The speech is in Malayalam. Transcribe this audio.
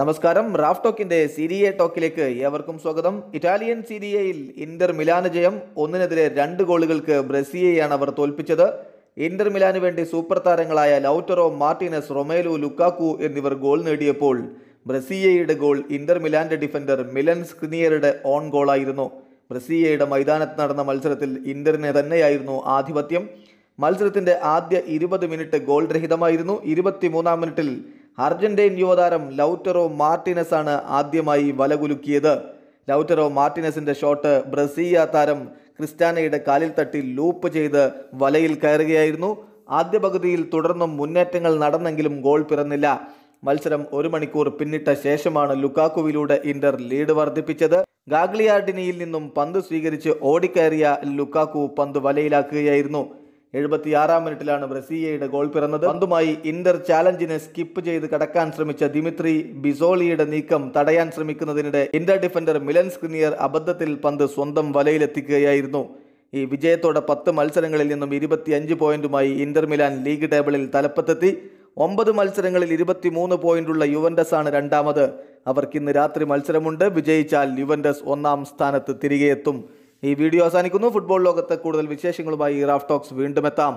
നമസ്കാരം റാഫ് ടോക്കിന്റെ സീരിയ ടോക്കിലേക്ക് ഏവർക്കും സ്വാഗതം ഇറ്റാലിയൻ സീരിയയിൽ ഇന്റർ മിലാന് ജയം ഒന്നിനെതിരെ രണ്ട് ഗോളുകൾക്ക് ബ്രസിയെയാണ് അവർ തോൽപ്പിച്ചത് ഇന്റർ മിലാന് വേണ്ടി സൂപ്പർ താരങ്ങളായ ലൌറ്ററോ മാർട്ടിനസ് റൊമേലു ലുക്കാക്കു എന്നിവർ ഗോൾ നേടിയപ്പോൾ ബ്രസിയയുടെ ഗോൾ ഇന്റർ മിലാന്റെ ഡിഫൻഡർ മിലൻ സ്ക്രിനിയറുടെ ഓൺ ഗോളായിരുന്നു ബ്രസിയയുടെ മൈതാനത്ത് നടന്ന മത്സരത്തിൽ ഇന്ററിന് തന്നെയായിരുന്നു ആധിപത്യം മത്സരത്തിന്റെ ആദ്യ ഇരുപത് മിനിറ്റ് ഗോൾ രഹിതമായിരുന്നു ഇരുപത്തിമൂന്നാം മിനിറ്റിൽ അർജന്റൈൻ യുവതാരം ലൗറ്ററോ മാർട്ടിനസ് ആണ് ആദ്യമായി വലകുലുക്കിയത് ലൗറ്ററോ മാർട്ടിനസിന്റെ ഷോട്ട് ബ്രസീയ താരം ക്രിസ്റ്റാനയുടെ കാലിൽ തട്ടി ലൂപ്പ് ചെയ്ത് വലയിൽ കയറുകയായിരുന്നു ആദ്യ പകുതിയിൽ തുടർന്നും മുന്നേറ്റങ്ങൾ നടന്നെങ്കിലും ഗോൾ പിറന്നില്ല മത്സരം ഒരു മണിക്കൂർ പിന്നിട്ട ശേഷമാണ് ലുക്കാക്കുവിലൂടെ ഇന്റർ ലീഡ് വർദ്ധിപ്പിച്ചത് ഗാഗ്ലിയാർഡിനിയിൽ നിന്നും പന്ത് സ്വീകരിച്ച് ഓടിക്കയറിയ ലുക്കാക്കു പന്ത് വലയിലാക്കുകയായിരുന്നു എഴുപത്തിയാറാം മിനിറ്റിലാണ് ബ്രസീയയുടെ ഗോൾ പിറന്നത് പന്തുമായി ഇന്റർ ചാലഞ്ചിനെ സ്കിപ്പ് ചെയ്ത് കടക്കാൻ ശ്രമിച്ച ദിമിത്രി ബിസോളിയുടെ നീക്കം തടയാൻ ശ്രമിക്കുന്നതിനിടെ ഇന്റർ ഡിഫൻഡർ മിലൻ സ്ക്രിനിയർ അബദ്ധത്തിൽ പന്ത് സ്വന്തം വലയിലെത്തിക്കുകയായിരുന്നു ഈ വിജയത്തോടെ പത്ത് മത്സരങ്ങളിൽ നിന്നും ഇരുപത്തിയഞ്ച് പോയിന്റുമായി ഇന്റർ മിലാൻ ലീഗ് ടേബിളിൽ തലപ്പത്തെത്തി ഒമ്പത് മത്സരങ്ങളിൽ ഇരുപത്തിമൂന്ന് പോയിന്റുള്ള യുവൻഡസ് ആണ് രണ്ടാമത് അവർക്കിന്ന് രാത്രി മത്സരമുണ്ട് വിജയിച്ചാൽ യുവൻഡസ് ഒന്നാം സ്ഥാനത്ത് തിരികെയെത്തും ഈ വീഡിയോ അവസാനിക്കുന്നു ഫുട്ബോൾ ലോകത്തെ കൂടുതൽ വിശേഷങ്ങളുമായി റാഫ് ടോക്സ് വീണ്ടും എത്താം